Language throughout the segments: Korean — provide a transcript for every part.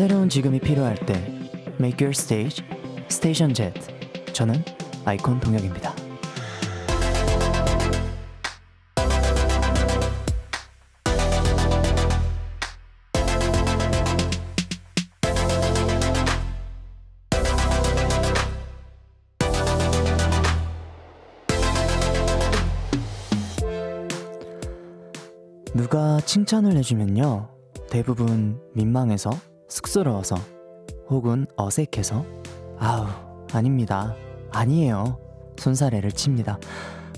새로운 지금이 필요할 때 Make Your Stage, Station Jet 저는 아이콘 동혁입니다. 누가 칭찬을 해주면요. 대부분 민망해서 쑥스러워서 혹은 어색해서 아우 아닙니다 아니에요 손사래를 칩니다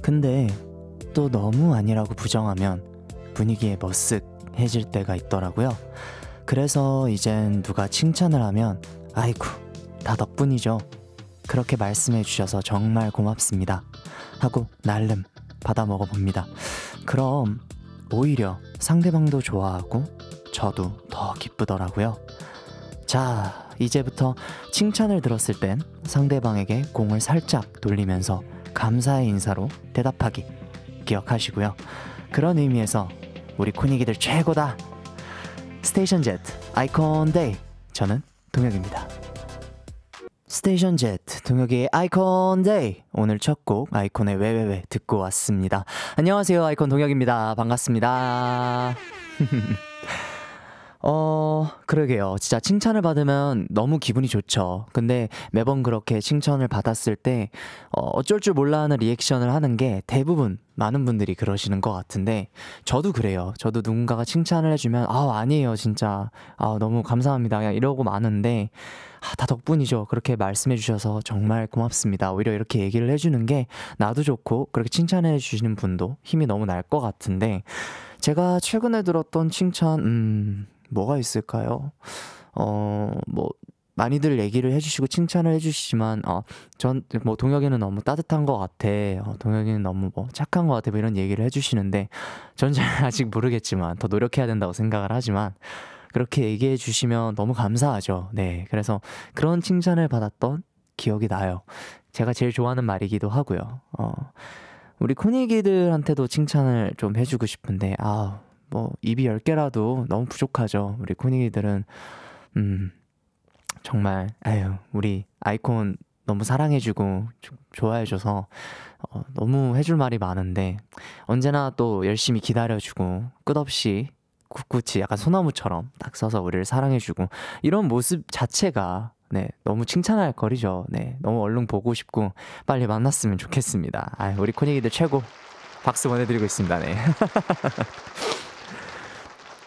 근데 또 너무 아니라고 부정하면 분위기에 머쓱해질 때가 있더라고요 그래서 이젠 누가 칭찬을 하면 아이쿠 다 덕분이죠 그렇게 말씀해 주셔서 정말 고맙습니다 하고 날름 받아 먹어봅니다 그럼 오히려 상대방도 좋아하고 저도 더 기쁘더라고요. 자, 이제부터 칭찬을 들었을 땐 상대방에게 공을 살짝 돌리면서 감사의 인사로 대답하기 기억하시고요. 그런 의미에서 우리 코닉이들 최고다. 스테이션 제트 아이콘 데이 저는 동혁입니다. 스테이션 제트 동혁의 아이콘 데이 오늘 첫 곡 아이콘의 왜왜왜 듣고 왔습니다. 안녕하세요 아이콘 동혁입니다. 반갑습니다. 어, 그러게요. 진짜 칭찬을 받으면 너무 기분이 좋죠. 근데 매번 그렇게 칭찬을 받았을 때 어, 어쩔 줄 몰라 하는 리액션을 하는 게 대부분 많은 분들이 그러시는 것 같은데 저도 그래요. 저도 누군가가 칭찬을 해주면 아 아니에요 진짜 아 너무 감사합니다 그냥 이러고 마는데 아, 다 덕분이죠. 그렇게 말씀해주셔서 정말 고맙습니다. 오히려 이렇게 얘기를 해주는 게 나도 좋고 그렇게 칭찬해 주시는 분도 힘이 너무 날 것 같은데 제가 최근에 들었던 칭찬 음. 뭐가 있을까요? 어, 뭐, 많이들 얘기를 해주시고 칭찬을 해주시지만, 어, 전, 뭐, 동혁이는 너무 따뜻한 것 같아. 어, 동혁이는 너무 뭐, 착한 것 같아. 뭐 이런 얘기를 해주시는데, 전 잘 아직 모르겠지만, 더 노력해야 된다고 생각을 하지만, 그렇게 얘기해 주시면 너무 감사하죠. 네. 그래서 그런 칭찬을 받았던 기억이 나요. 제가 제일 좋아하는 말이기도 하고요. 어, 우리 코니기들한테도 칭찬을 좀 해주고 싶은데, 아우 뭐 입이 10개라도 너무 부족하죠. 우리 코닝이들은 음. 정말 아유, 우리 아이콘 너무 사랑해주고 좋아해줘서 어, 너무 해줄 말이 많은데 언제나 또 열심히 기다려주고 끝없이 굳굳이 약간 소나무처럼 딱 서서 우리를 사랑해주고 이런 모습 자체가 네 너무 칭찬할 거리죠 네 너무 얼른 보고 싶고 빨리 만났으면 좋겠습니다 아 우리 코닉이들 최고 박수 보내드리고 있습니다 네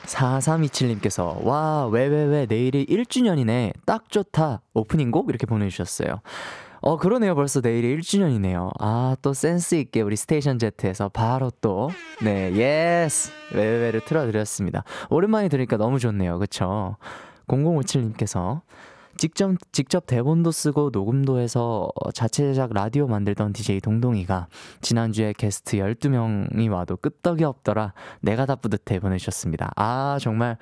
4327님께서 와, 왜 왜 왜 내일이 1주년이네. 딱 좋다. 오프닝곡 이렇게 보내 주셨어요. 어, 그러네요. 벌써 내일이 1주년이네요. 아, 또 센스있게 우리 스테이션 제트에서 바로 또, 네, 예스! 왜왜를 왜 틀어드렸습니다. 오랜만에 들으니까 너무 좋네요. 그쵸? 0057님께서 직접, 직접 대본도 쓰고 녹음도 해서 자체 제작 라디오 만들던 DJ 동동이가 지난주에 게스트 12명이 와도 끄떡이 없더라 내가 다 뿌듯해 보내주셨습니다. 아, 정말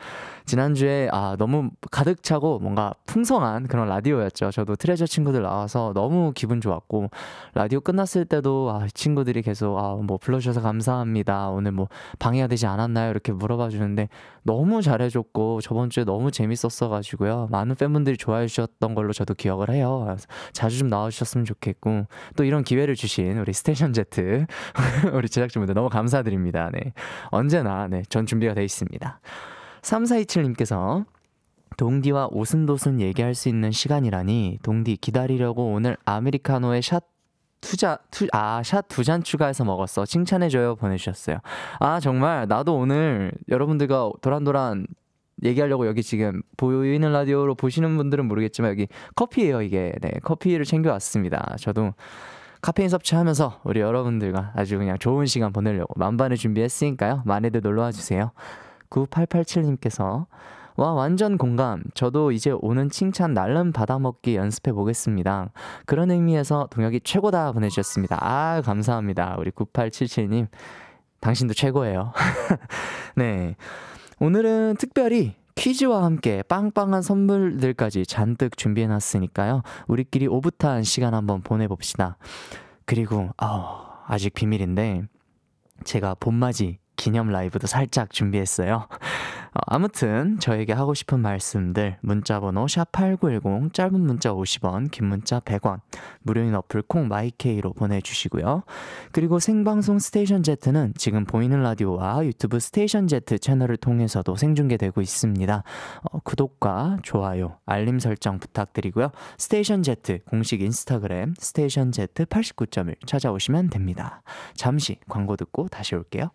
지난주에 아, 너무 가득 차고 뭔가 풍성한 그런 라디오였죠. 저도 트레저 친구들 나와서 너무 기분 좋았고 라디오 끝났을 때도 아, 친구들이 계속 아, 뭐 불러주셔서 감사합니다. 오늘 뭐 방해가 되지 않았나요? 이렇게 물어봐 주는데 너무 잘해줬고 저번주에 너무 재밌었어가지고요. 많은 팬분들이 좋아해 나와주셨던 걸로 저도 기억을 해요. 자주 좀 나와주셨으면 좋겠고 또 이런 기회를 주신 우리 스테이션 제트 우리 제작진분들 너무 감사드립니다. 네 언제나 네전 준비가 돼 있습니다. 3427님께서 동디와 오순도순 얘기할 수 있는 시간이라니 동디 기다리려고 오늘 아메리카노에 샷 투자 투아샷 두 잔 추가해서 먹었어 칭찬해줘요 보내주셨어요 아 정말 나도 오늘 여러분들과 도란도란 얘기하려고 여기 지금 보이는 라디오로 보시는 분들은 모르겠지만 여기 커피예요 이게 네 커피를 챙겨왔습니다 저도 카페인 섭취하면서 우리 여러분들과 아주 그냥 좋은 시간 보내려고 만반을 준비했으니까요 많이들 놀러와 주세요 9887님께서 와 완전 공감 저도 이제 오는 칭찬 날름 받아먹기 연습해 보겠습니다 그런 의미에서 동혁이 최고다 보내주셨습니다 아 감사합니다 우리 9877님 당신도 최고예요 네 오늘은 특별히 퀴즈와 함께 빵빵한 선물들까지 잔뜩 준비해놨으니까요. 우리끼리 오붓한 시간 한번 보내봅시다. 그리고 어, 아직 비밀인데 제가 봄맞이 기념 라이브도 살짝 준비했어요. 어, 아무튼 저에게 하고 싶은 말씀들 문자 번호 샵8910 짧은 문자 50원 긴 문자 100원 무료인 어플 콩 마이케이로 보내주시고요. 그리고 생방송 스테이션 제트는 지금 보이는 라디오와 유튜브 스테이션 제트 채널을 통해서도 생중계되고 있습니다. 어, 구독과 좋아요 알림 설정 부탁드리고요. 스테이션 제트 공식 인스타그램 스테이션 제트 89.1 찾아오시면 됩니다. 잠시 광고 듣고 다시 올게요.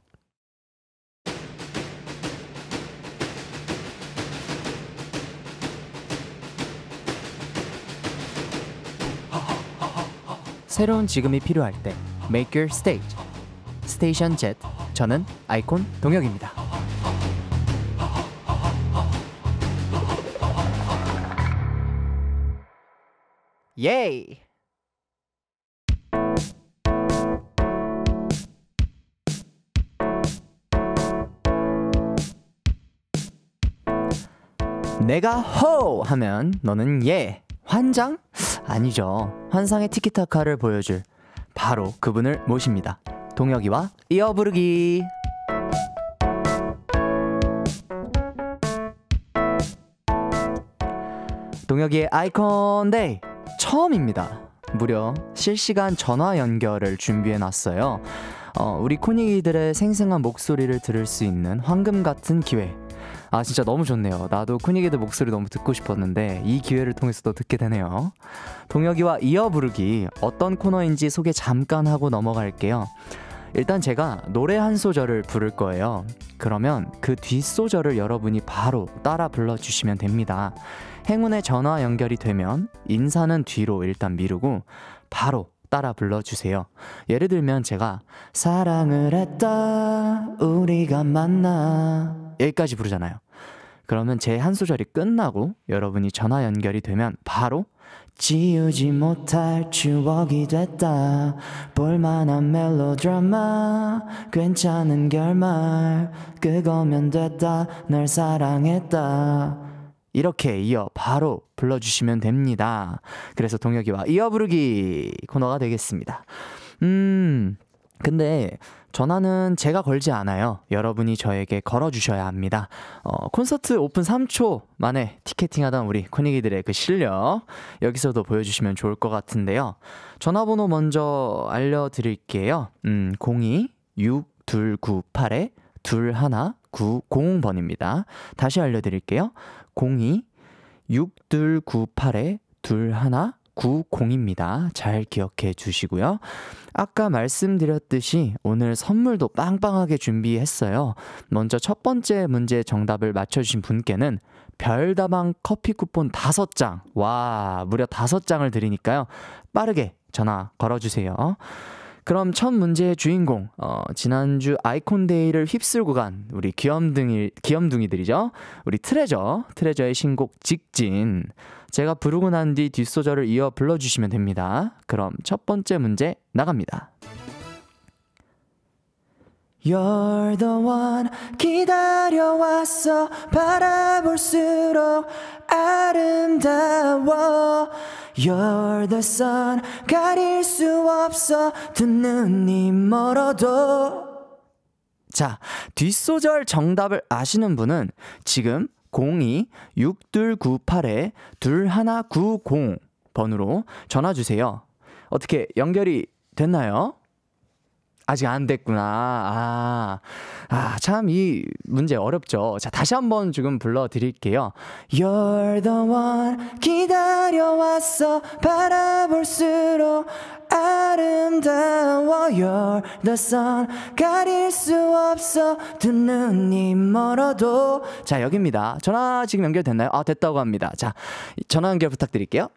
새로운 지금이 필요할 때 Make Your Stage 스테이션 Z 저는 아이콘 동혁입니다 예이 내가 호 하면 너는 예 환장 아니죠. 환상의 티키타카를 보여줄 바로 그분을 모십니다. 동혁이와 이어 부르기. 동혁이의 아이콘 데이 처음입니다. 무려 실시간 전화 연결을 준비해 놨어요. 어, 우리 코닉이들의 생생한 목소리를 들을 수 있는 황금 같은 기회 아 진짜 너무 좋네요. 나도 쿠니게드 목소리 너무 듣고 싶었는데 이 기회를 통해서도 듣게 되네요. 동혁이와 이어 부르기 어떤 코너인지 소개 잠깐 하고 넘어갈게요. 일단 제가 노래 한 소절을 부를 거예요. 그러면 그 뒷소절을 여러분이 바로 따라 불러주시면 됩니다. 행운의 전화 연결이 되면 인사는 뒤로 일단 미루고 바로 따라 불러주세요. 예를 들면 제가 사랑을 했다, 우리가 만나. 여기까지 부르잖아요. 그러면 제 한 소절이 끝나고 여러분이 전화 연결이 되면 바로 지우지 못할 추억이 됐다 볼만한 멜로드라마 괜찮은 결말 그거면 됐다 널 사랑했다 이렇게 이어 바로 불러주시면 됩니다 그래서 동혁이와 이어 부르기 코너가 되겠습니다 음 근데 전화는 제가 걸지 않아요. 여러분이 저에게 걸어주셔야 합니다. 어, 콘서트 오픈 3초 만에 티켓팅하던 우리 코닉이들의그 실력 여기서도 보여주시면 좋을 것 같은데요. 전화번호 먼저 알려드릴게요. 음, 02 6 2 9 8 2190번입니다. 다시 알려드릴게요. 02 6 2 9 8 2190 90입니다. 잘 기억해 주시고요. 아까 말씀드렸듯이 오늘 선물도 빵빵하게 준비했어요. 먼저 첫 번째 문제 정답을 맞춰주신 분께는 별다방 커피 쿠폰 5장, 와, 무려 5장을 드리니까요. 빠르게 전화 걸어주세요. 그럼 첫 문제의 주인공, 어, 지난주 아이콘데이를 휩쓸고 간 우리 귀염둥이, 귀염둥이들이죠? 우리 트레저, 트레저의 신곡 직진. 제가 부르고 난 뒤 뒷소절을 이어 불러주시면 됩니다. 그럼 첫 번째 문제 나갑니다. You're the one 기다려왔어 바라볼수록 아름다워 You're the sun 가릴 수 없어 두 눈이 멀어도 자, 뒷소절 정답을 아시는 분은 지금 02-6298-2190 번으로 전화주세요. 어떻게 연결이 됐나요? 아직 안 됐구나. 아, 아, 참 이 문제 어렵죠. 자, 다시 한번 지금 불러드릴게요. You're the one 기다려왔어 바라볼수록 아름다워 You're the sun 가릴 수 없어 두 눈이 멀어도 자, 여기입니다. 전화 지금 연결됐나요? 아, 됐다고 합니다. 자, 전화 연결 부탁드릴게요.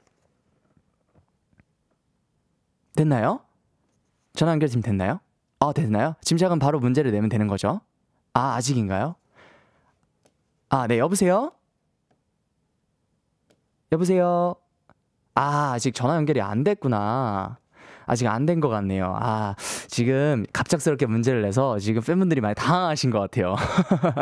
됐나요? 전화 연결 지금 됐나요? 아, 됐나요? 짐작은 바로 문제를 내면 되는 거죠? 아, 아직인가요? 아, 네, 여보세요? 여보세요? 아, 아직 전화 연결이 안 됐구나. 아직 안 된 것 같네요. 아, 지금 갑작스럽게 문제를 내서 지금 팬분들이 많이 당황하신 것 같아요.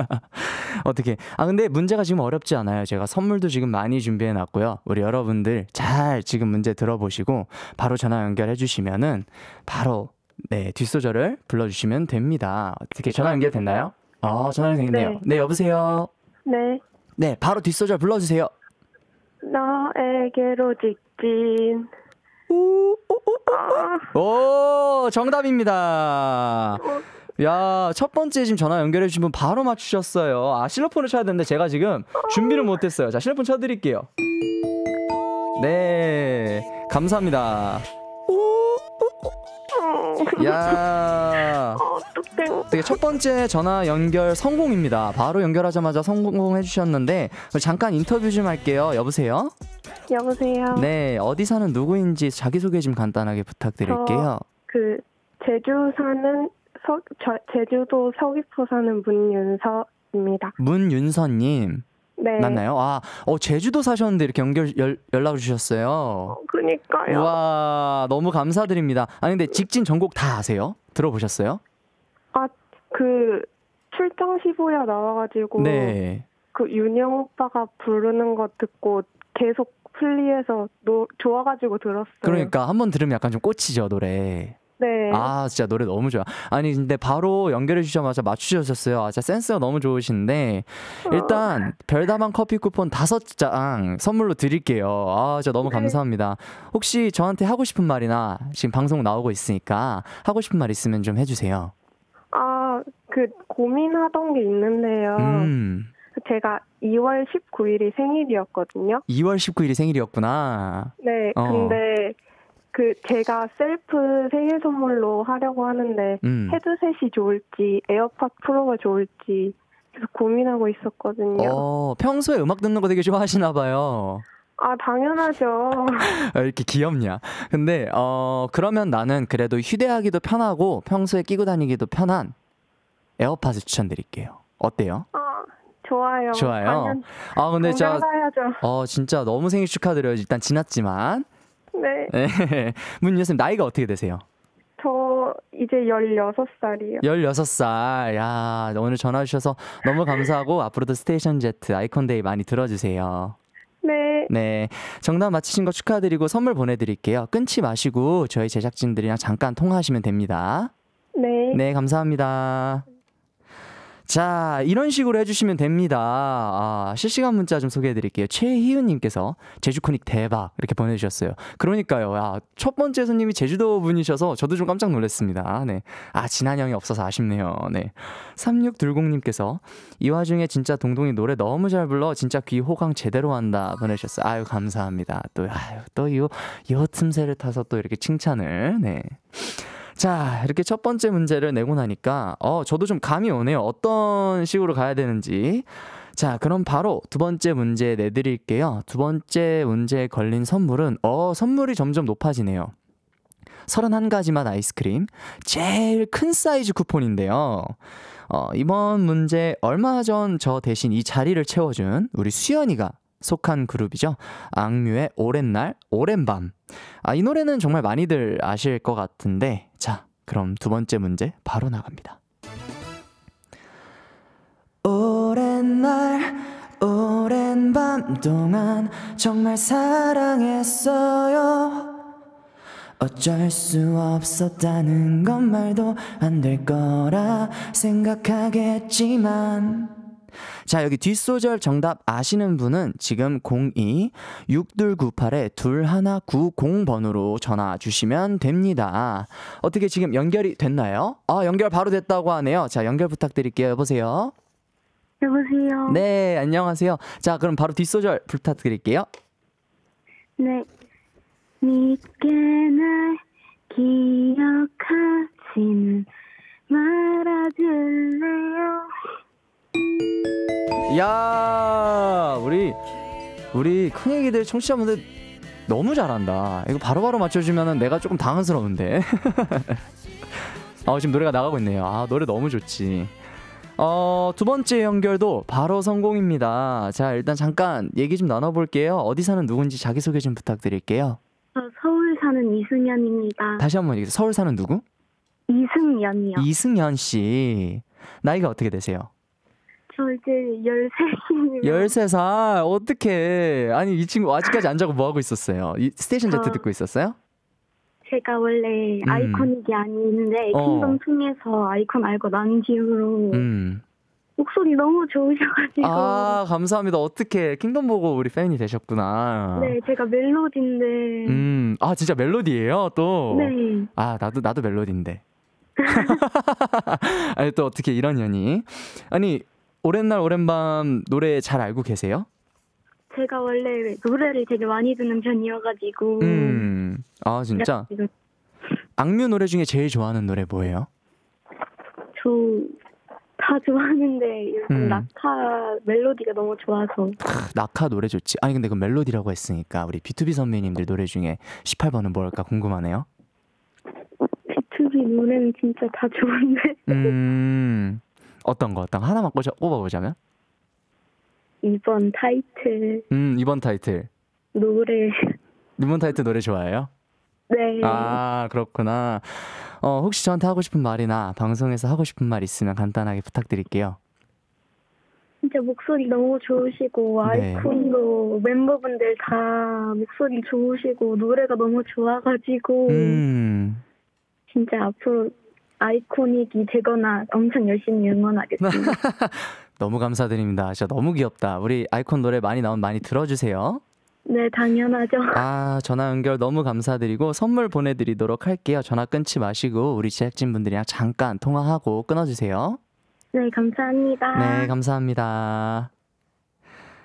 어떻게. 아, 근데 문제가 지금 어렵지 않아요. 제가 선물도 지금 많이 준비해 놨고요. 우리 여러분들 잘 지금 문제 들어보시고 바로 전화 연결해 주시면은 바로 네, 뒷소절을 불러주시면 됩니다. 어떻게 전화 연결됐나요? 아, 전화 연결됐네요. 네. 네, 여보세요? 네. 네, 바로 뒷소절 불러주세요. 너에게로 직진. 오, 아. 오, 정답입니다. 야, 첫 번째 지금 전화 연결해주신 분 바로 맞추셨어요. 아, 실로폰을 쳐야 되는데 제가 지금 준비를 못했어요. 자, 실로폰 쳐드릴게요. 네, 감사합니다. 야. 어, 어떡해. 되게 첫 번째 전화 연결 성공입니다. 바로 연결하자마자 성공해 주셨는데 잠깐 인터뷰 좀 할게요. 여보세요? 여보세요. 네, 어디 사는 누구인지 자기 소개 좀 간단하게 부탁드릴게요. 그 제주 사는 서, 저, 제주도 서귀포 사는 문윤서입니다. 문윤서님. 네. 맞나요? 아, 어, 제주도 사셨는데 이렇게 연결, 열, 연락을 주셨어요. 어, 그니까요. 와, 너무 감사드립니다. 아니, 근데 직진 전곡 다 아세요? 들어보셨어요? 아, 그, 출장 시5야 나와가지고. 네. 그 윤영 오빠가 부르는 거 듣고 계속 플리해서 노, 좋아가지고 들었어요. 그러니까 한 번 들으면 약간 좀 꽂히죠, 노래. 네. 아, 진짜 노래 너무 좋아. 아니, 근데 바로 연결해 주셔자 맞추셨어요. 아, 진짜 센스가 너무 좋으신데. 어. 일단, 별다방 커피 쿠폰 다섯 장 선물로 드릴게요. 아, 진짜 너무 네. 감사합니다. 혹시 저한테 하고 싶은 말이나 지금 방송 나오고 있으니까 하고 싶은 말 있으면 좀 해주세요. 아, 그 고민하던 게 있는데요. 음. 제가 2월 19일이 생일이었거든요. 2월 19일이 생일이었구나. 네, 어. 근데 그 제가 셀프 생일 선물로 하려고 하는데 음. 헤드셋이 좋을지 에어팟 프로가 좋을지 계속 고민하고 있었거든요. 어, 평소에 음악 듣는 거 되게 좋아하시나 봐요. 아, 당연하죠. 아, 이렇게 귀엽냐. 근데, 어, 그러면 나는 그래도 휴대하기도 편하고 평소에 끼고 다니기도 편한 에어팟을 추천드릴게요. 어때요? 아, 좋아요. 좋아요. 아, 근데 저, 해야죠. 어, 진짜 너무 생일 축하드려요. 일단 지났지만. 네. 네. 문교수님 나이가 어떻게 되세요? 저 이제 16살이요. 16살. 야, 오늘 전화 주셔서 너무 감사하고 앞으로도 스테이션 제트 아이콘 데이 많이 들어 주세요. 네. 네. 정답 맞히신 거 축하드리고 선물 보내 드릴게요. 끊지 마시고 저희 제작진들이랑 잠깐 통화하시면 됩니다. 네. 네, 감사합니다. 자, 이런 식으로 해주시면 됩니다. 아, 실시간 문자 좀 소개해드릴게요. 최희은님께서 제주코닉 대박 이렇게 보내주셨어요. 그러니까요. 아, 첫 번째 손님이 제주도 분이셔서 저도 좀 깜짝 놀랐습니다. 네. 아, 진한 형이 없어서 아쉽네요. 네. 3620님께서 이 와중에 진짜 동동이 노래 너무 잘 불러 진짜 귀 호강 제대로 한다 보내주셨어요. 아유, 감사합니다. 또, 아유, 또 이, 요 틈새를 타서 또 이렇게 칭찬을. 네. 자, 이렇게 첫 번째 문제를 내고 나니까, 어, 저도 좀 감이 오네요. 어떤 식으로 가야 되는지. 자, 그럼 바로 두 번째 문제 내드릴게요. 두 번째 문제에 걸린 선물은, 어, 선물이 점점 높아지네요. 31가지 맛 아이스크림. 제일 큰 사이즈 쿠폰인데요. 어, 이번 문제 얼마 전 저 대신 이 자리를 채워준 우리 수연이가 속한 그룹이죠. 악뮤의 오랜 날, 오랜 밤. 아, 이 노래는 정말 많이들 아실 것 같은데, 자, 그럼 두 번째 문제 바로 나갑니다. 오랜 날, 오랜 밤 동안 정말 사랑했어요. 어쩔 수 없었다는 건 말도 안 될 거라 생각하겠지만 자, 여기 뒷소절 정답 아시는 분은 지금 02-6198-2190번으로 전화 주시면 됩니다. 어떻게 지금 연결이 됐나요? 아, 연결 바로 됐다고 하네요. 자, 연결 부탁드릴게요. 여보세요? 여보세요? 네, 안녕하세요. 자, 그럼 바로 뒷소절 부탁드릴게요. 네. 믿게 날기억하지말아 야 우리 우리 큰애기들 청취자분들 너무 잘한다. 이거 바로바로 맞춰주면 내가 조금 당황스러운데. 아 지금 노래가 나가고 있네요. 아 노래 너무 좋지. 어, 두 번째 연결도 바로 성공입니다. 자, 일단 잠깐 얘기 좀 나눠볼게요. 어디 사는 누군지 자기소개 좀 부탁드릴게요. 서울 사는 이승연입니다. 다시 한번 얘기해서 서울 사는 누구? 이승연이요. 이승연 씨. 나이가 어떻게 되세요? 저 이제 13살. 13살? 어떻게 아니, 이 친구 아직까지 안 자고 뭐하고 있었어요? 이 스테이션 제트 듣고 있었어요? 제가 원래 음. 아이콘이게 아닌데, 어. 킹덤 통해서 아이콘 알고 난 뒤로. 음. 목소리 너무 좋으셔가지고. 아, 감사합니다. 어떻게 킹덤 보고 우리 팬이 되셨구나. 네, 제가 멜로디인데. 음, 아, 진짜 멜로디예요 또? 네. 아, 나도, 나도 멜로디인데. 아니, 또 어떻게 이런 연이. 아니, 오랜날 오랜밤 노래 잘 알고 계세요? 제가 원래 노래를 되게 많이 듣는 편이어가지고. 음. 아 진짜. 악뮤 노래 중에 제일 좋아하는 노래 뭐예요? 저 다 좋아하는데 요즘 음. 낙하 멜로디가 너무 좋아서. 낙하 노래 좋지. 아니 근데 그 멜로디라고 했으니까 우리 비투비 선배님들 노래 중에 18번은 뭘까 궁금하네요. 비투비 노래는 진짜 다 좋은데. 음. 어떤 거 어떤 거? 하나만 꼽아, 꼽아보자면? 2번 타이틀. 음, 2번 타이틀. 노래. 2번 타이틀 노래 좋아해요? 네. 아, 그렇구나. 어, 혹시 저한테 하고 싶은 말이나 방송에서 하고 싶은 말 있으면 간단하게 부탁드릴게요. 진짜 목소리 너무 좋으시고 네. 아이콘도 멤버분들 다 목소리 좋으시고 노래가 너무 좋아가지고 음. 진짜 앞으로 아이코닉이 되거나 엄청 열심히 응원하겠습니다. 너무 감사드립니다. 진짜 너무 귀엽다. 우리 아이콘 노래 많이 나온 많이 들어주세요. 네, 당연하죠. 아, 전화 연결 너무 감사드리고 선물 보내드리도록 할게요. 전화 끊지 마시고 우리 제작진분들이랑 잠깐 통화하고 끊어주세요. 네, 감사합니다. 네, 감사합니다.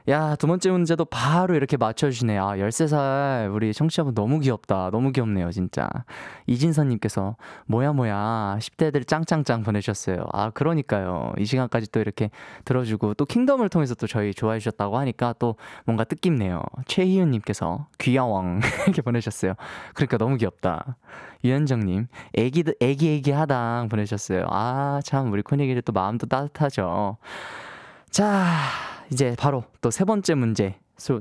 야, 두 번째 문제도 바로 이렇게 맞춰주시네요. 아, 13살 우리 청취자분 너무 귀엽다. 너무 귀엽네요, 진짜. 이진선님께서, 뭐야, 뭐야. 10대들 짱짱짱 보내셨어요. 아, 그러니까요. 이 시간까지 또 이렇게 들어주고, 또 킹덤을 통해서 또 저희 좋아해주셨다고 하니까 또 뭔가 뜻깊네요. 최희윤님께서, 귀여왕. 이렇게 보내셨어요. 그러니까 너무 귀엽다. 유현정님, 애기, 애기, 애기 하당 보내셨어요. 아, 참, 우리 코니기를 또 마음도 따뜻하죠. 자. 이제 바로 또 세 번째 문제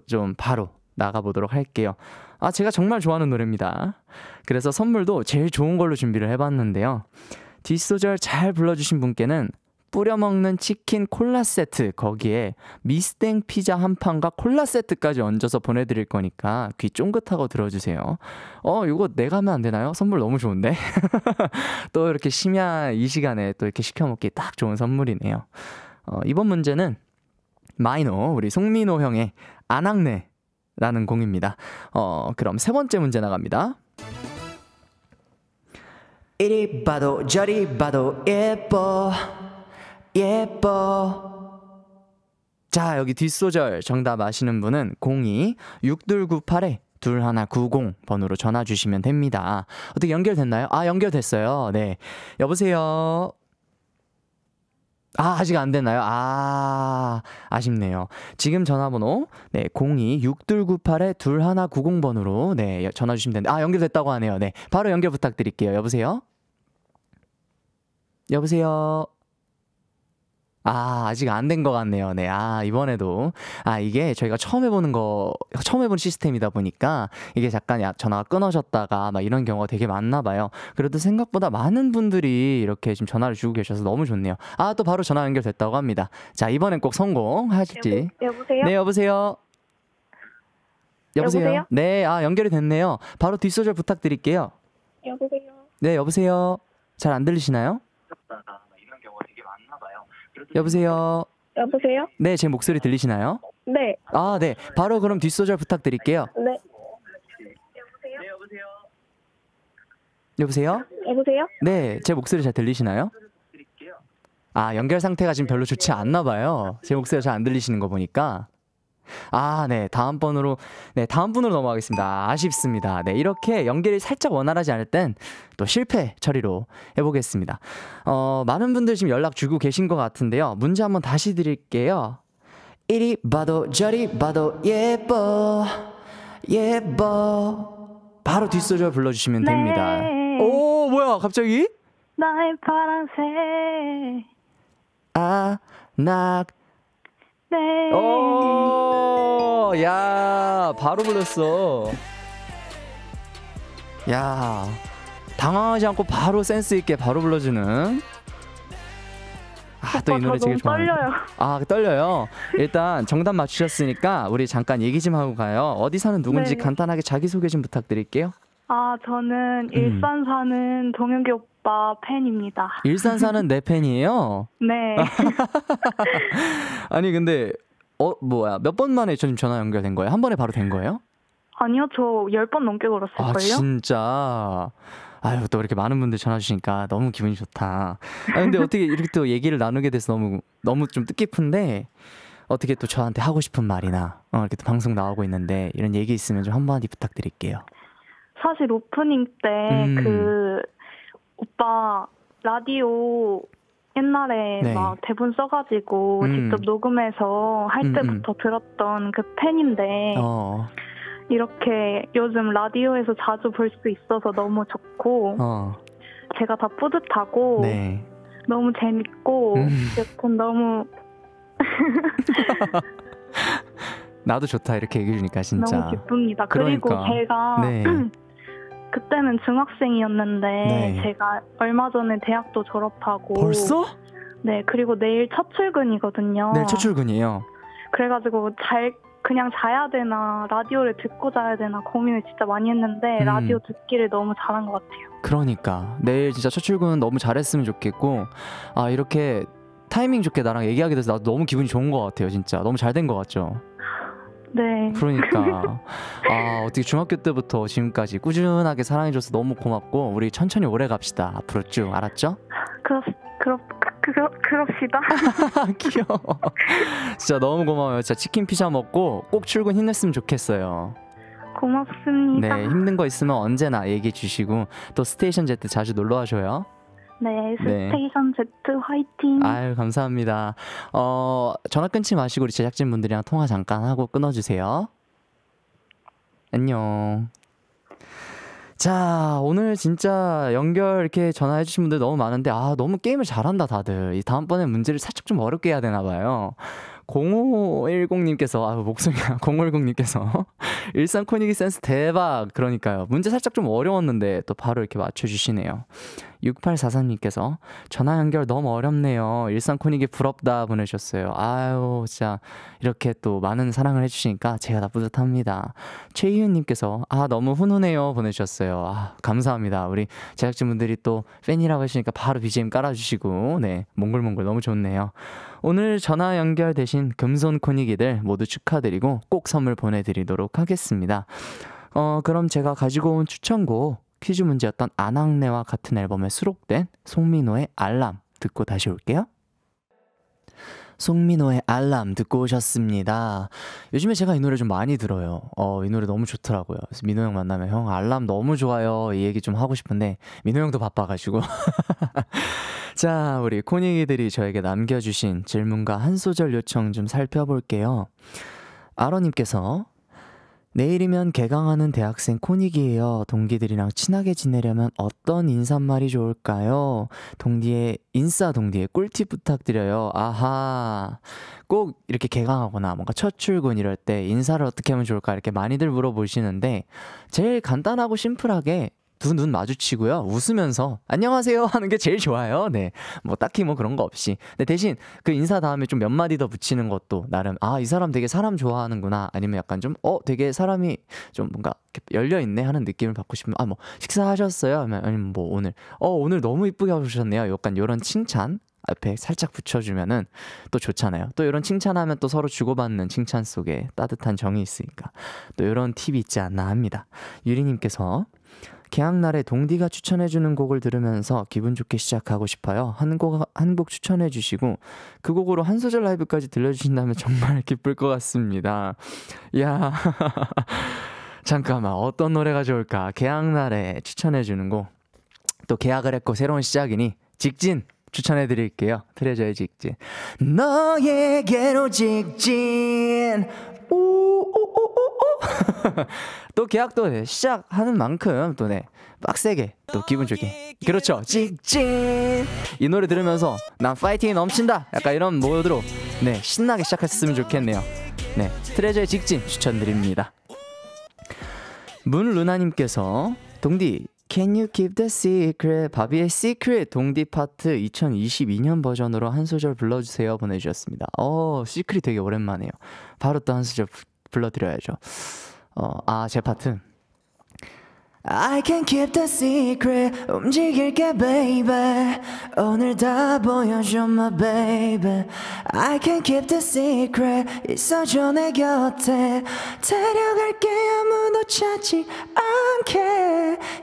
좀 바로 나가보도록 할게요. 아, 제가 정말 좋아하는 노래입니다. 그래서 선물도 제일 좋은 걸로 준비를 해봤는데요. 뒷소절 잘 불러주신 분께는 뿌려먹는 치킨 콜라 세트 거기에 미스땡 피자 한 판과 콜라 세트까지 얹어서 보내드릴 거니까 귀 쫑긋하고 들어주세요. 어 이거 내가 하면 안 되나요? 선물 너무 좋은데 또 이렇게 심야 이 시간에 또 이렇게 시켜 먹기 딱 좋은 선물이네요. 어, 이번 문제는 마이노 우리 송민호 형의 안악내라는 곡입니다. 어 그럼 세 번째 문제 나갑니다. 이리 봐도 저리 봐도 예뻐 예뻐 자 여기 뒷소절 정답 아시는 분은 02 6 2 9 8에둘2190 번호로 전화 주시면 됩니다. 어떻게 연결됐나요? 아 연결됐어요. 네 여보세요. 아, 아직 안 됐나요? 아, 아쉽네요. 지금 전화번호, 네, 02-6298-2190번으로, 네, 전화 주시면 됩니다. 아, 연결됐다고 하네요. 네, 바로 연결 부탁드릴게요. 여보세요? 여보세요? 아, 아직 안 된 것 같네요. 네. 아, 이번에도. 아, 이게 저희가 처음 해보는 거, 처음 해본 시스템이다 보니까 이게 잠깐 야, 전화가 끊어졌다가 막 이런 경우가 되게 많나 봐요. 그래도 생각보다 많은 분들이 이렇게 지금 전화를 주고 계셔서 너무 좋네요. 아, 또 바로 전화 연결됐다고 합니다. 자, 이번엔 꼭 성공하실지. 여보세요? 네, 여보세요? 여보세요? 여보세요? 네, 아, 연결이 됐네요. 바로 뒷소절 부탁드릴게요. 여보세요? 네, 여보세요? 잘 안 들리시나요? 아, 여보세요. 여보세요? 네, 제 목소리 들리시나요? 네. 아, 네. 바로 그럼 뒷소절 부탁드릴게요. 네. 여보세요? 여보세요? 네, 제 목소리 잘 들리시나요? 아, 연결 상태가 지금 별로 좋지 않나 봐요. 제목소리잘 안 들리시는 거 보니까. 아, 네. 다음번으로, 네. 다음분으로 넘어가겠습니다. 아쉽습니다. 네. 이렇게 연기를 살짝 원활하지 않을 땐 또 실패 처리로 해보겠습니다. 어, 많은 분들 지금 연락 주고 계신 것 같은데요. 문제 한번 다시 드릴게요. 이리 봐도 저리 봐도 예뻐, 예뻐. 바로 뒷소절 불러주시면 됩니다. 네. 오, 뭐야, 갑자기? 나의 파란색. 아, 낙. 네. 어, 오, 야, 바로 불렀어. 야, 당황하지 않고 바로 센스 있게 바로 불러주는. 아, 또 이 노래 되게 좋아 떨려요. 아, 떨려요. 일단 정답 맞추셨으니까 우리 잠깐 얘기 좀 하고 가요. 어디 사는 누군지 네. 간단하게 자기 소개 좀 부탁드릴게요. 아, 저는 음. 일산 사는 동혁기 오빠. 오빠 팬입니다. 일산 사는 내 팬이에요? 네. 아니 근데 어 뭐야 몇 번 만에 저 전화 연결된 거예요? 한 번에 바로 된 거예요? 아니요 저 10번 넘게 걸었을걸요? 아 진짜 아유 또 이렇게 많은 분들 전화 주시니까 너무 기분이 좋다 아 근데 어떻게 이렇게 또 얘기를 나누게 돼서 너무 너무 좀 뜻깊은데 어떻게 또 저한테 하고 싶은 말이나 어, 이렇게 또 방송 나오고 있는데 이런 얘기 있으면 좀 한마디 부탁드릴게요 사실 오프닝 때그 음. 그 오빠 라디오 옛날에 네. 막 대본 써가지고 음. 직접 녹음해서 할 음, 음. 때부터 들었던 그 팬인데 어. 이렇게 요즘 라디오에서 자주 볼 수 있어서 너무 좋고 어. 제가 다 뿌듯하고 네. 너무 재밌고 음. 여 너무 나도 좋다 이렇게 얘기해 주니까 진짜 너무 기쁩니다. 그러니까. 그리고 제가 네. 그때는 중학생이었는데 네. 제가 얼마 전에 대학도 졸업하고 벌써? 네 그리고 내일 첫 출근이거든요. 내일 첫 출근이에요. 그래가지고 잘 그냥 자야 되나 라디오를 듣고 자야 되나 고민을 진짜 많이 했는데 음. 라디오 듣기를 너무 잘한 것 같아요. 그러니까 내일 진짜 첫 출근 너무 잘했으면 좋겠고 아 이렇게 타이밍 좋게 나랑 얘기하게 돼서 나도 너무 기분이 좋은 것 같아요. 진짜 너무 잘 된 것 같죠. 네. 그러니까 아 어떻게 중학교 때부터 지금까지 꾸준하게 사랑해줘서 너무 고맙고 우리 천천히 오래 갑시다 앞으로 쭉 알았죠? 그렇 그렇 그러, 그, 그럽시다. 귀여워. 진짜 너무 고마워요. 진짜 치킨 피자 먹고 꼭 출근 힘냈으면 좋겠어요. 고맙습니다. 네, 힘든 거 있으면 언제나 얘기해 주시고 또 스테이션 제트 자주 놀러 와줘요. 네, 네, 스테이션 네. Z 화이팅. 아유, 감사합니다. 어, 전화 끊지 마시고 우리 제작진 분들이랑 통화 잠깐 하고 끊어 주세요. 안녕. 자, 오늘 진짜 연결 이렇게 전화해주신 분들 너무 많은데, 아, 너무 게임을 잘한다, 다들. 이 다음번에 문제를 살짝 좀 어렵게 해야 되나봐요. 0510님께서 아 목소리가 0510님께서 일상 코닉기 센스 대박 그러니까요 문제 살짝 좀 어려웠는데 또 바로 이렇게 맞춰주시네요 6843님께서 전화 연결 너무 어렵네요 일상 코닉이 부럽다 보내셨어요 아유 진짜 이렇게 또 많은 사랑을 해주시니까 제가 다 뿌듯합니다 최희윤님께서 아 너무 훈훈해요 보내셨어요 아 감사합니다 우리 제작진분들이 또 팬이라고 하시니까 바로 BGM 깔아주시고 네 몽글몽글 너무 좋네요 오늘 전화 연결되신 금손 코닉이들 모두 축하드리고 꼭 선물 보내드리도록 하겠습니다. 어, 그럼 제가 가지고 온 추천곡 퀴즈 문제였던 안학내와 같은 앨범에 수록된 송민호의 알람 듣고 다시 올게요. 송민호의 알람 듣고 오셨습니다. 요즘에 제가 이 노래 좀 많이 들어요. 어, 이 노래 너무 좋더라고요. 그래서 민호 형 만나면 형 알람 너무 좋아요. 이 얘기 좀 하고 싶은데 민호 형도 바빠가지고. 자, 우리 코닉이들이 저에게 남겨주신 질문과 한 소절 요청 좀 살펴볼게요. 아러님께서 내일이면 개강하는 대학생 코닉이에요. 동기들이랑 친하게 지내려면 어떤 인사말이 좋을까요? 동기의 인싸 동기의 꿀팁 부탁드려요. 아하. 꼭 이렇게 개강하거나 뭔가 첫 출근 이럴 때 인사를 어떻게 하면 좋을까 이렇게 많이들 물어보시는데 제일 간단하고 심플하게 두눈 마주치고요. 웃으면서 안녕하세요 하는 게 제일 좋아요. 네. 뭐 딱히 뭐 그런 거 없이. 근데 대신 그 인사 다음에 좀 몇 마디 더 붙이는 것도 나름 아, 이 사람 되게 사람 좋아하는구나. 아니면 약간 좀 어, 되게 사람이 좀 뭔가 열려 있네 하는 느낌을 받고 싶으면 아, 뭐 식사하셨어요? 아니면 뭐 오늘 어, 오늘 너무 이쁘게 하셨네요. 약간 요런 칭찬 앞에 살짝 붙여주면은 또 좋잖아요. 또 이런 칭찬하면 또 서로 주고받는 칭찬 속에 따뜻한 정이 있으니까 또 이런 팁이 있지 않나 합니다. 유리님께서 개학날에 동디가 추천해주는 곡을 들으면서 기분 좋게 시작하고 싶어요. 한 곡 한 곡 추천해주시고 그 곡으로 한 소절 라이브까지 들려주신다면 정말 기쁠 것 같습니다. 야 잠깐만 어떤 노래가 좋을까? 개학날에 추천해주는 곡. 또 개학을 했고 새로운 시작이니 직진 추천해 드릴게요. 트레저의 직진. 너에게로 직진 또 계약도 네, 시작하는 만큼 또 네, 빡세게 또 기분 좋게 그렇죠 찍찍 이 노래 들으면서 난 파이팅이 넘친다 약간 이런 모드로 네 신나게 시작했으면 좋겠네요 네 트레저의 직진 추천드립니다 문루나님께서 동디 Can you keep the secret? 바비의 secret 동디 파트 2022년 버전으로 한 소절 불러주세요 보내주셨습니다. 어, s e c r 되게 오랜만에요. 이 바로 또 한 소절 불러드려야죠. 어, 아, 제 파트. I can keep the secret 움직일게 baby 오늘 다 보여줘 my baby I can keep the secret 있어줘 내 곁에 데려갈게 아무도 찾지 않게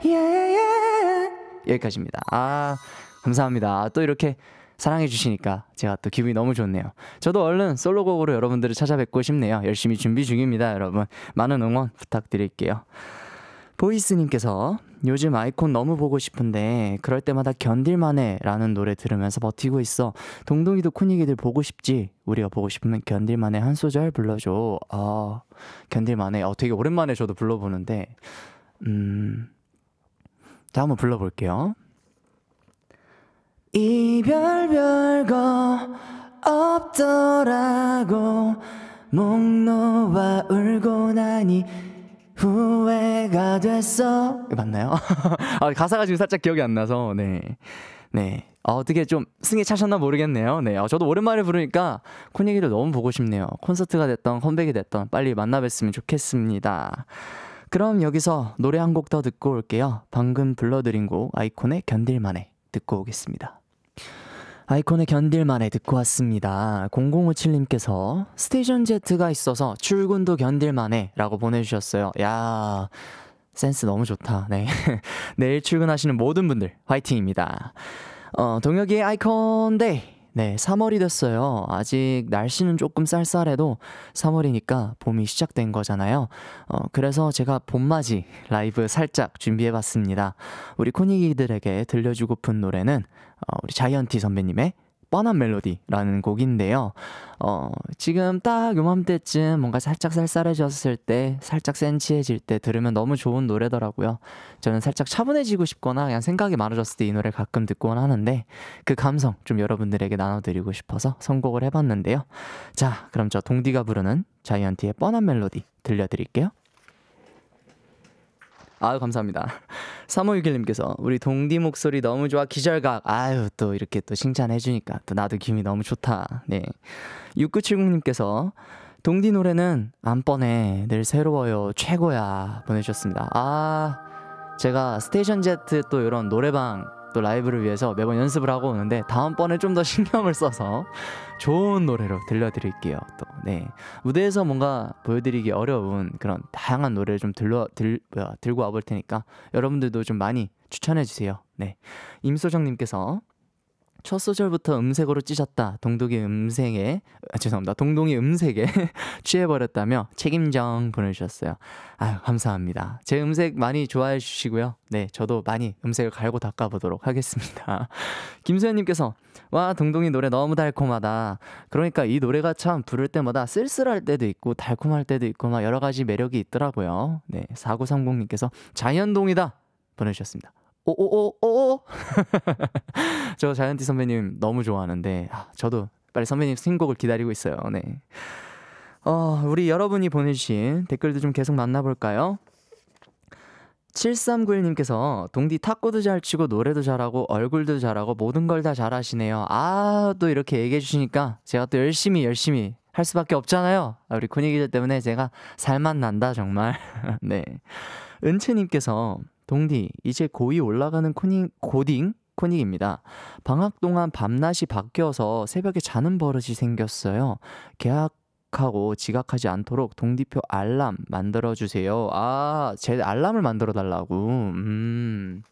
yeah, yeah. 여기까지입니다 아 감사합니다 또 이렇게 사랑해주시니까 제가 또 기분이 너무 좋네요. 저도 얼른 솔로곡으로 여러분들을 찾아뵙고 싶네요. 열심히 준비 중입니다, 여러분. 많은 응원 부탁드릴게요. 보이스님께서 요즘 아이콘 너무 보고 싶은데 그럴 때마다 견딜만해 라는 노래 들으면서 버티고 있어 동동이도 쿤이기들 보고 싶지 우리가 보고 싶으면 견딜만해 한 소절 불러줘 아 견딜만해 어 되게 오랜만에 저도 불러보는데 음자 한번 불러볼게요 이별 별거 없더라고 목 놓아 울고 나니 후회가 됐어 맞나요? 아, 가사가 지금 살짝 기억이 안 나서 네 네. 어, 어떻게 좀 승에 차셨나 모르겠네요. 네. 어, 저도 오랜만에 부르니까 콘얘기를 너무 보고 싶네요. 콘서트가 됐던 컴백이 됐던 빨리 만나뵀으면 좋겠습니다. 그럼 여기서 노래 한 곡 더 듣고 올게요. 방금 불러드린 곡 아이콘의 견딜만해 듣고 오겠습니다. 아이콘의 견딜만에 듣고 왔습니다. 0057님께서 스테이션 Z가 있어서 출근도 견딜만해 라고 보내주셨어요. 야 센스 너무 좋다. 네. 내일 출근하시는 모든 분들 화이팅입니다. 어, 동혁이의 아이콘 데이! 네, 3월이 됐어요. 아직 날씨는 조금 쌀쌀해도 3월이니까 봄이 시작된 거잖아요. 어, 그래서 제가 봄맞이 라이브 살짝 준비해 봤습니다. 우리 코닉이들에게 들려주고픈 노래는 어, 우리 자이언티 선배님의 뻔한 멜로디라는 곡인데요. 어, 지금 딱 요맘때쯤 뭔가 살짝 쌀쌀해졌을 때, 살짝 센치해질 때 들으면 너무 좋은 노래더라고요. 저는 살짝 차분해지고 싶거나 그냥 생각이 많아졌을 때 이 노래 가끔 듣곤 하는데 그 감성 좀 여러분들에게 나눠드리고 싶어서 선곡을 해봤는데요. 자, 그럼 저 동디가 부르는 자이언티의 뻔한 멜로디 들려드릴게요. 아유, 감사합니다. 3561님께서 우리 동디 목소리 너무 좋아 기절각. 아유, 또 이렇게 또 칭찬해주니까 또 나도 기분이 너무 좋다. 네. 6970님께서 동디 노래는 안 뻔해. 늘 새로워요. 최고야. 보내주셨습니다. 아, 제가 스테이션 제트 또 이런 노래방 또 라이브를 위해서 매번 연습을 하고 오는데 다음번에 좀 더 신경을 써서 좋은 노래로 들려드릴게요. 또 네. 무대에서 뭔가 보여드리기 어려운 그런 다양한 노래를 좀 들러 들 뭐야, 들고 와볼 테니까 여러분들도 좀 많이 추천해 주세요. 네. 임소정 님께서 첫 소절부터 음색으로 찢었다. 동독이 음색에 아, 죄송합니다. 동동이 음색에 취해버렸다며 책임정 보내주셨어요. 아유 감사합니다. 제 음색 많이 좋아해 주시고요. 네 저도 많이 음색을 갈고 닦아보도록 하겠습니다. 김수현님께서 와 동동이 노래 너무 달콤하다. 그러니까 이 노래가 참 부를 때마다 쓸쓸할 때도 있고 달콤할 때도 있고 막 여러 가지 매력이 있더라고요. 네 4930님께서 자연동이다 보내주셨습니다. 오오오오 저 자이언티 선배님 너무 좋아하는데 아, 저도 빨리 선배님 신곡을 기다리고 있어요. 네. 어, 우리 여러분이 보내주신 댓글도 좀 계속 만나볼까요? 7391님께서 동디 탁구도 잘 치고 노래도 잘하고 얼굴도 잘하고 모든 걸 다 잘하시네요. 아, 또 이렇게 얘기해 주시니까 제가 또 열심히 열심히 할 수밖에 없잖아요. 아, 우리 군이 기자 때문에 제가 살만 난다 정말. 네. 은채님께서 동디, 이제 고이 올라가는 코닝, 고딩? 코닉입니다. 방학 동안 밤낮이 바뀌어서 새벽에 자는 버릇이 생겼어요. 계약 하고 지각하지 않도록 동디표 알람 만들어 주세요. 아, 제 알람을 만들어 달라고. 음.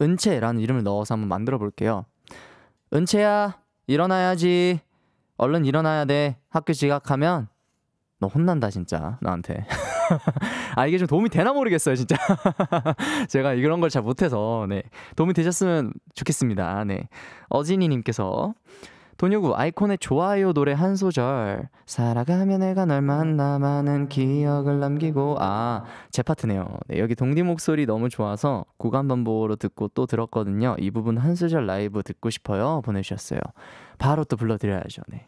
은채라는 이름을 넣어서 한번 만들어 볼게요. 은채야, 일어나야지. 얼른 일어나야 돼. 학교 지각하면 너 혼난다 진짜 나한테. 아 이게 좀 도움이 되나 모르겠어요 진짜 제가 이런 걸 잘 못해서 네 도움이 되셨으면 좋겠습니다 네 어진이님께서 돈요구 아이콘의 좋아요 노래 한 소절 살아가면 내가 널 만나 많은 기억을 남기고 아 제 파트네요 네, 여기 동디 목소리 너무 좋아서 구간 반복으로 듣고 또 들었거든요 이 부분 한 소절 라이브 듣고 싶어요 보내주셨어요 바로 또 불러드려야죠 네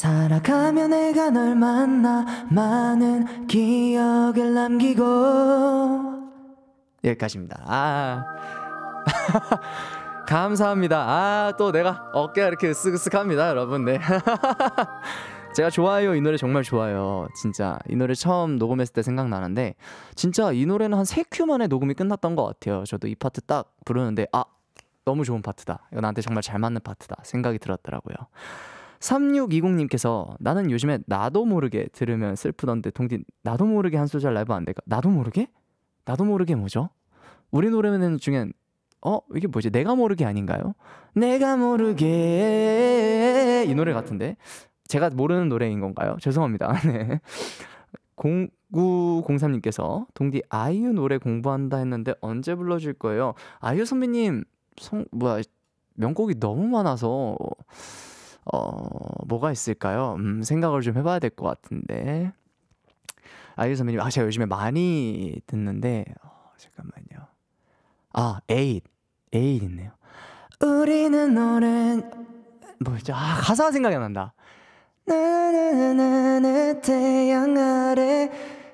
살아가며 내가 널 만나 많은 기억을 남기고 여기까지입니다. 아 감사합니다. 아 또 내가 어깨가 이렇게 으쓱으쓱합니다, 여러분. 네. 제가 좋아요 이 노래 정말 좋아요 진짜 이 노래 처음 녹음했을 때 생각나는데 진짜 이 노래는 한3큐 만에 녹음이 끝났던 것 같아요 저도 이 파트 딱 부르는데 아 너무 좋은 파트다 이거 나한테 정말 잘 맞는 파트다 생각이 들었더라고요 3620님께서 나는 요즘에 나도 모르게 들으면 슬프던데 동디 나도 모르게 한 소절 라이브 안 될까? 나도 모르게? 나도 모르게 뭐죠? 우리 노래는 중엔 어 이게 뭐지? 내가 모르게 아닌가요? 내가 모르게 이 노래 같은데 제가 모르는 노래인 건가요? 죄송합니다. 네. 0903님께서 동디 아이유 노래 공부한다 했는데 언제 불러줄 거예요? 아이유 선배님 성 뭐야 명곡이 너무 많아서 어, 뭐가 있을까요? 음, 생각을 좀 해봐야 될 것 같은데. 아이유 선배님, 아, 제가 요즘에 많이 듣는데, 어, 잠깐만요. 아, 에잇. 에잇 있네요. 우리는 너는, 뭐였죠? 아, 가사가 생각이 난다. 나나나나나 태양 아래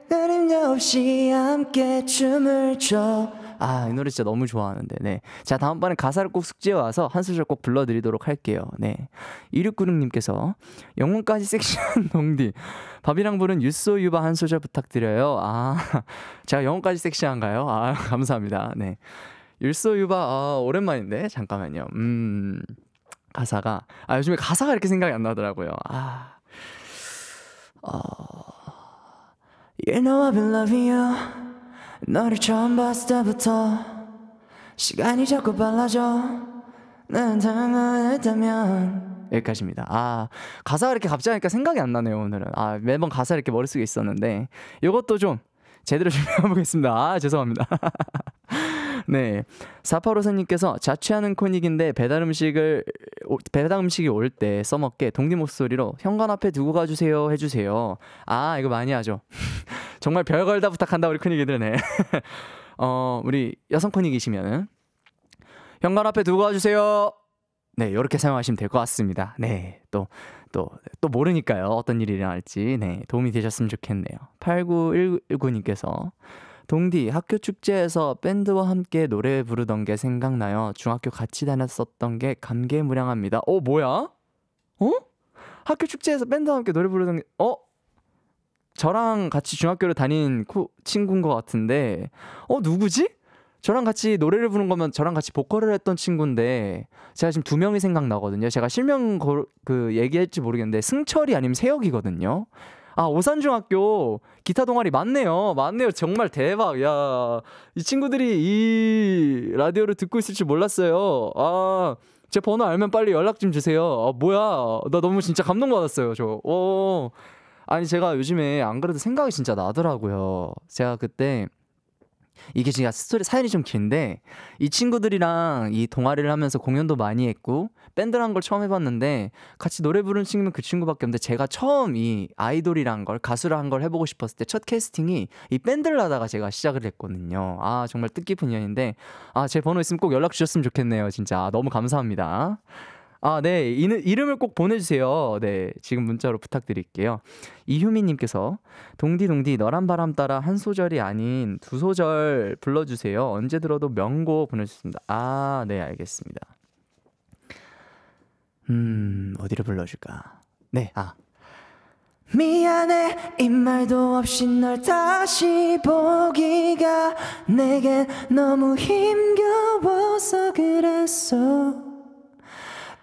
그림자 없이 함께 춤을 춰 아, 이 노래 진짜 너무 좋아하는데. 네. 자, 다음번에 가사를 꼭 숙지해 와서 한 소절 꼭 불러 드리도록 할게요. 네. 2696님께서 영혼까지 섹시한 동디. 밥이랑 부른 유소 유바 한 소절 부탁드려요. 아. 제가 영혼까지 섹시한가요? 아, 감사합니다. 네. 율소유바 아, 오랜만인데 잠깐만요. 음. 가사가 아 요즘에 가사가 이렇게 생각이 안 나더라고요. 아. 어. You know I've been loving you. 너를 처음 봤을 때부터 시간이 자꾸 빨라져 난 당황했다면 여기까지입니다. 아 가사가 이렇게 갑자기 하니까 생각이 안 나네요 오늘은. 아 매번 가사 이렇게 머릿속에 있었는데 이것도 좀 제대로 준비해 보겠습니다. 아, 죄송합니다. 네. 사파로사님께서 자취하는 코닉인데 배달 음식을 배달 음식이 올 때 써먹게 동기 목소리로 현관 앞에 두고 가주세요 해주세요. 아 이거 많이 하죠. 정말 별걸 다 부탁한다 우리 코닉이들은 해. 네. 어 우리 여성 코닉이시면은 현관 앞에 두고 가주세요. 네 이렇게 사용하시면 될 것 같습니다. 네또 또, 또 모르니까요. 어떤 일이 일어날지. 네, 도움이 되셨으면 좋겠네요. 8 9 1 9님께서 동디 학교 축제에서 밴드와 함께 노래 부르던 게 생각나요. 중학교 같이 다녔었던 게 감개무량합니다. 어 뭐야? 어? 학교 축제에서 밴드와 함께 노래 부르던 게 어? 저랑 같이 중학교를 다닌 코, 친구인 것 같은데 어 누구지? 저랑 같이 노래를 부른 거면 저랑 같이 보컬을 했던 친구인데 제가 지금 두 명이 생각나거든요. 제가 실명 그 얘기할지 모르겠는데 승철이 아니면 세혁이거든요. 아, 오산중학교 기타 동아리 맞네요. 맞네요. 정말 대박. 야, 이 친구들이 이 라디오를 듣고 있을 줄 몰랐어요. 아, 제 번호 알면 빨리 연락 좀 주세요. 아, 뭐야. 나 너무 진짜 감동받았어요, 저. 오. 어. 아니, 제가 요즘에 안 그래도 생각이 진짜 나더라고요. 제가 그때 이게 제가 스토리 사연이 좀 긴데 이 친구들이랑 이 동아리를 하면서 공연도 많이 했고 밴드란 걸 처음 해봤는데 같이 노래 부르는 친구는 그 친구밖에 없는데 제가 처음 이 아이돌이란 걸 가수란 걸 해보고 싶었을 때 첫 캐스팅이 이 밴드를 하다가 제가 시작을 했거든요. 아 정말 뜻깊은 인연인데 아 제 번호 있으면 꼭 연락 주셨으면 좋겠네요. 진짜 아, 너무 감사합니다. 아, 네. 이름을 꼭 보내주세요. 네. 지금 문자로 부탁드릴게요. 이효미님께서 동디동디 너란 바람 따라 한 소절이 아닌 두 소절 불러주세요. 언제 들어도 명고 보내주셨습니다. 아, 네. 알겠습니다. 음, 어디를 불러줄까? 네. 아. 미안해 이 말도 없이 널 다시 보기가 내겐 너무 힘겨워서 그랬어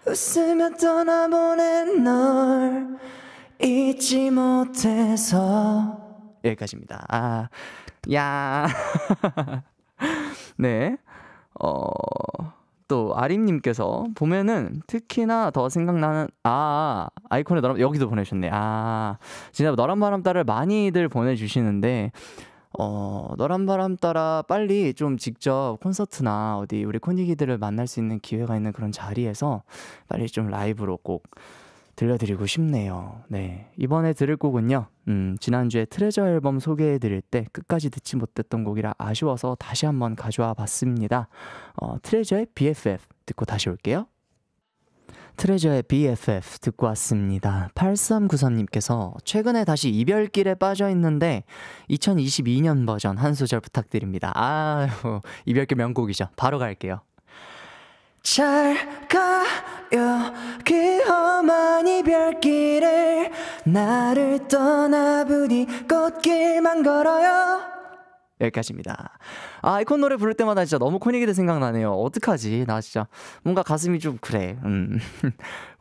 웃으며 떠나보낸 널 잊지 못해서 여기까지입니다. 아, 야. 네. 어, 또 아림님께서 보면은 특히나 더 생각나는 아 아이콘의 너란 여기도 보내셨네아 진짜 너란 바람 따를 많이들 보내주시는데 어, 너란 바람 따라 빨리 좀 직접 콘서트나 어디 우리 코닉이들을 만날 수 있는 기회가 있는 그런 자리에서 빨리 좀 라이브로 꼭 들려드리고 싶네요. 네. 이번에 들을 곡은요. 음, 지난주에 트레저 앨범 소개해드릴 때 끝까지 듣지 못했던 곡이라 아쉬워서 다시 한번 가져와 봤습니다. 어, 트레저의 BFF 듣고 다시 올게요. 트레저의 BFF 듣고 왔습니다. 8393님께서 최근에 다시 이별길에 빠져 있는데 2022년 버전 한 소절 부탁드립니다. 아, 이별길 명곡이죠. 바로 갈게요. 잘 가요 그 험한 이별길을 나를 떠나보니 꽃길만 걸어요 여기까지입니다. 아, 아이콘 노래 부를 때마다 진짜 너무 코니기 생각나네요. 어떡하지? 나 진짜 뭔가 가슴이 좀 그래. 음.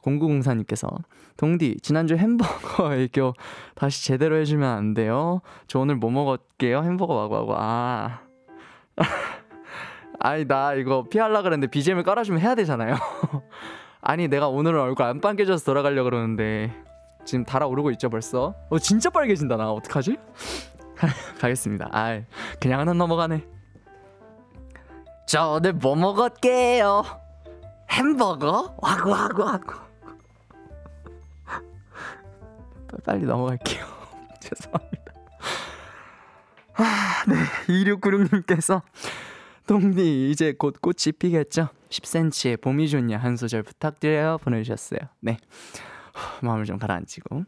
0904님께서 동디 지난주 햄버거 애교 다시 제대로 해주면 안 돼요? 저 오늘 뭐 먹을게요? 햄버거 와고와고 아 아니 나 이거 피할라 그랬는데 BGM을 깔아주면 해야 되잖아요 아니 내가 오늘은 얼굴 안 빵개져서 돌아가려 그러는데 지금 달아오르고 있죠 벌써 어 진짜 빨개진다 나 어떡하지? 가겠습니다. 아, 그냥 하나 넘어가네. 자, 오늘 뭐 먹었게요? 햄버거? 와구 와구 와구. 빨리 넘어갈게요. 죄송합니다. 아, 네. 2696님께서 동디 이제 곧 꽃이 피겠죠? 10cm의 봄이 좋냐 한 소절 부탁드려요 보내주셨어요. 네. 마음을 좀 가라앉히고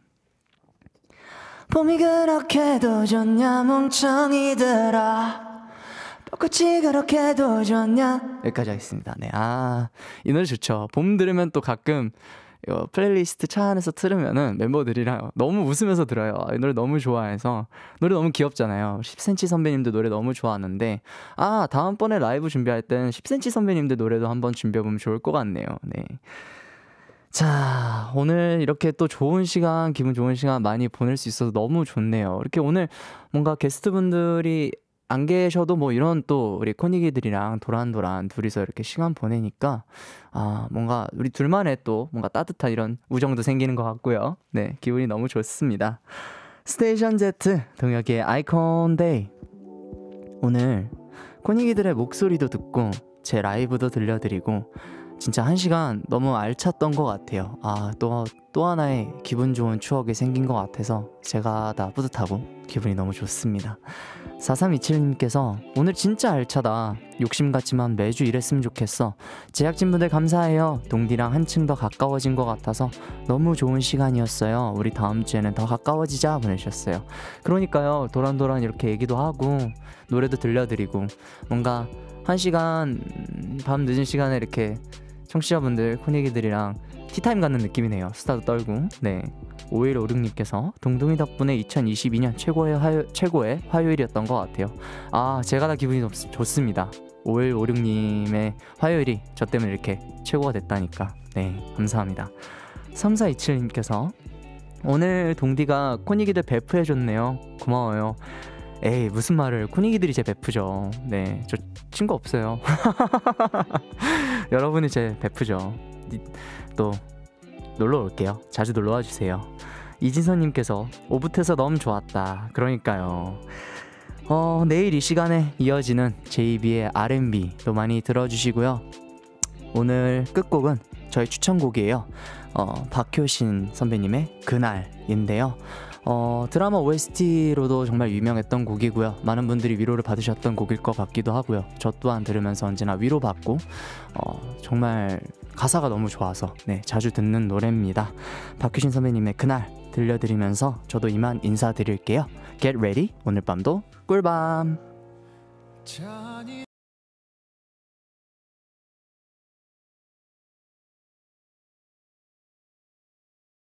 봄이 그렇게도 좋냐 멍청이들아 똑같이 그렇게도 좋냐 여기까지 하겠습니다 네아이 노래 좋죠 봄 들으면 또 가끔 이거 플레이리스트 차 안에서 틀으면은 멤버들이랑 너무 웃으면서 들어요. 아, 이 노래 너무 좋아해서 노래 너무 귀엽잖아요. 10cm 선배님도 노래 너무 좋아하는데 아 다음번에 라이브 준비할 땐 10cm 선배님들 노래도 한번 준비해보면 좋을 것 같네요. 네. 자, 오늘 이렇게 또 좋은 시간, 기분 좋은 시간 많이 보낼 수 있어서 너무 좋네요. 이렇게 오늘 뭔가 게스트분들이 안 계셔도 뭐 이런 또 우리 코닉이들이랑 도란도란 둘이서 이렇게 시간 보내니까 아 뭔가 우리 둘만의 또 뭔가 따뜻한 이런 우정도 생기는 것 같고요. 네 기분이 너무 좋습니다. 스테이션 Z 동혁의 아이콘 데이 오늘 코닉이들의 목소리도 듣고 제 라이브도 들려드리고 진짜 한 시간 너무 알찼던 것 같아요. 아, 또, 또 하나의 기분 좋은 추억이 생긴 것 같아서 제가 다 뿌듯하고 기분이 너무 좋습니다. 4327님께서 오늘 진짜 알차다. 욕심 같지만 매주 이랬으면 좋겠어. 제작진분들 감사해요. 동디랑 한층 더 가까워진 것 같아서 너무 좋은 시간이었어요. 우리 다음 주에는 더 가까워지자 보내셨어요. 그러니까요. 도란도란 이렇게 얘기도 하고 노래도 들려드리고 뭔가 한 시간 밤 늦은 시간에 이렇게 청취자분들 코니기들이랑 티타임 갖는 느낌이네요. 스타도 떨고. 네. 5156님께서 동동이 덕분에 2022년 최고의, 화요, 최고의 화요일이었던 것 같아요. 아, 제가 다 기분이 좋, 좋습니다. 5156님의 화요일이 저 때문에 이렇게 최고가 됐다니까. 네, 감사합니다. 3427님께서 오늘 동디가 코니기들 베프해줬네요. 고마워요. 에이 무슨 말을 코닉이들이제 베프죠. 네, 저 친구 없어요. 여러분이 제 베프죠. 또 놀러 올게요. 자주 놀러 와 주세요. 이진선님께서 오붓해서 너무 좋았다. 그러니까요. 어, 내일 이 시간에 이어지는 JB의 R&B도 많이 들어주시고요. 오늘 끝곡은 저희 추천곡이에요. 어, 박효신 선배님의 그날인데요. 어, 드라마 OST로도 정말 유명했던 곡이고요. 많은 분들이 위로를 받으셨던 곡일 것 같기도 하고요. 저 또한 들으면서 언제나 위로받고 어, 정말 가사가 너무 좋아서 네, 자주 듣는 노래입니다. 박효신 선배님의 그날 들려드리면서 저도 이만 인사드릴게요. Get ready. 오늘 밤도 꿀밤.